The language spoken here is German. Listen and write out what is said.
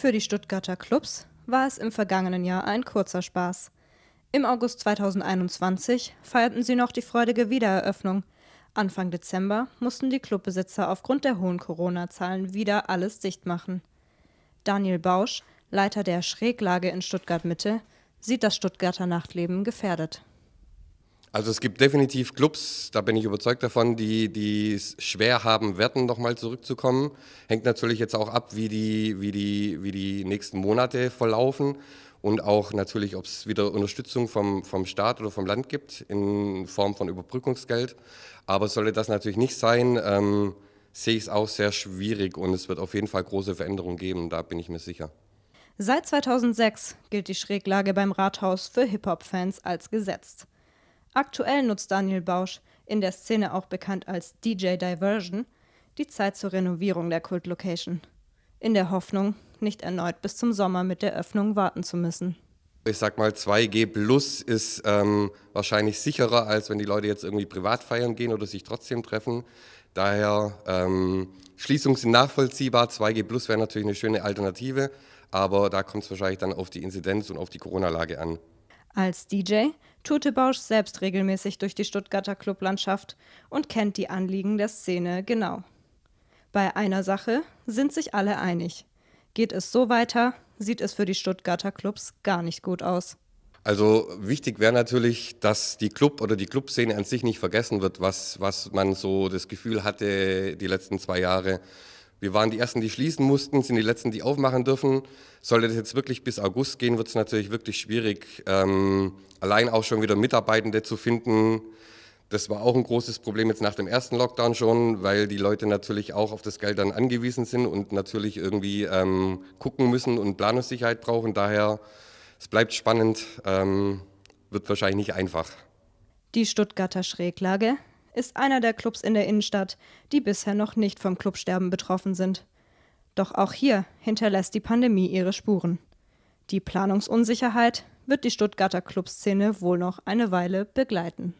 Für die Stuttgarter Clubs war es im vergangenen Jahr ein kurzer Spaß. Im August 2021 feierten sie noch die freudige Wiedereröffnung. Anfang Dezember mussten die Clubbesitzer aufgrund der hohen Corona-Zahlen wieder alles dicht machen. Daniel Bausch, Leiter der Schräglage in Stuttgart Mitte, sieht das Stuttgarter Nachtleben gefährdet. Also es gibt definitiv Clubs, da bin ich überzeugt davon, die, die es schwer haben werden, nochmal zurückzukommen. Hängt natürlich jetzt auch ab, wie die, wie die, wie die nächsten Monate verlaufen und auch natürlich, ob es wieder Unterstützung vom, vom Staat oder vom Land gibt in Form von Überbrückungsgeld. Aber sollte das natürlich nicht sein, ähm, sehe ich es auch sehr schwierig und es wird auf jeden Fall große Veränderungen geben, da bin ich mir sicher. Seit 2006 gilt die Schräglage beim Rathaus für Hip-Hop-Fans als gesetzt. Aktuell nutzt Daniel Bausch, in der Szene auch bekannt als DJ Diversion, die Zeit zur Renovierung der Kultlocation. In der Hoffnung, nicht erneut bis zum Sommer mit der Öffnung warten zu müssen. Ich sag mal, 2G Plus ist ähm, wahrscheinlich sicherer, als wenn die Leute jetzt irgendwie privat feiern gehen oder sich trotzdem treffen. Daher ähm, Schließungen sind nachvollziehbar. 2G Plus wäre natürlich eine schöne Alternative, aber da kommt es wahrscheinlich dann auf die Inzidenz und auf die Corona-Lage an. Als DJ tourte Bausch selbst regelmäßig durch die Stuttgarter Clublandschaft und kennt die Anliegen der Szene genau. Bei einer Sache sind sich alle einig. Geht es so weiter, sieht es für die Stuttgarter Clubs gar nicht gut aus. Also wichtig wäre natürlich, dass die Club oder die Clubszene an sich nicht vergessen wird, was, was man so das Gefühl hatte die letzten zwei Jahre wir waren die Ersten, die schließen mussten, sind die Letzten, die aufmachen dürfen. Sollte das jetzt wirklich bis August gehen, wird es natürlich wirklich schwierig, ähm, allein auch schon wieder Mitarbeitende zu finden. Das war auch ein großes Problem jetzt nach dem ersten Lockdown schon, weil die Leute natürlich auch auf das Geld dann angewiesen sind und natürlich irgendwie ähm, gucken müssen und Planungssicherheit brauchen. Daher, es bleibt spannend, ähm, wird wahrscheinlich nicht einfach. Die Stuttgarter Schräglage ist einer der Clubs in der Innenstadt, die bisher noch nicht vom Clubsterben betroffen sind. Doch auch hier hinterlässt die Pandemie ihre Spuren. Die Planungsunsicherheit wird die Stuttgarter Clubszene wohl noch eine Weile begleiten.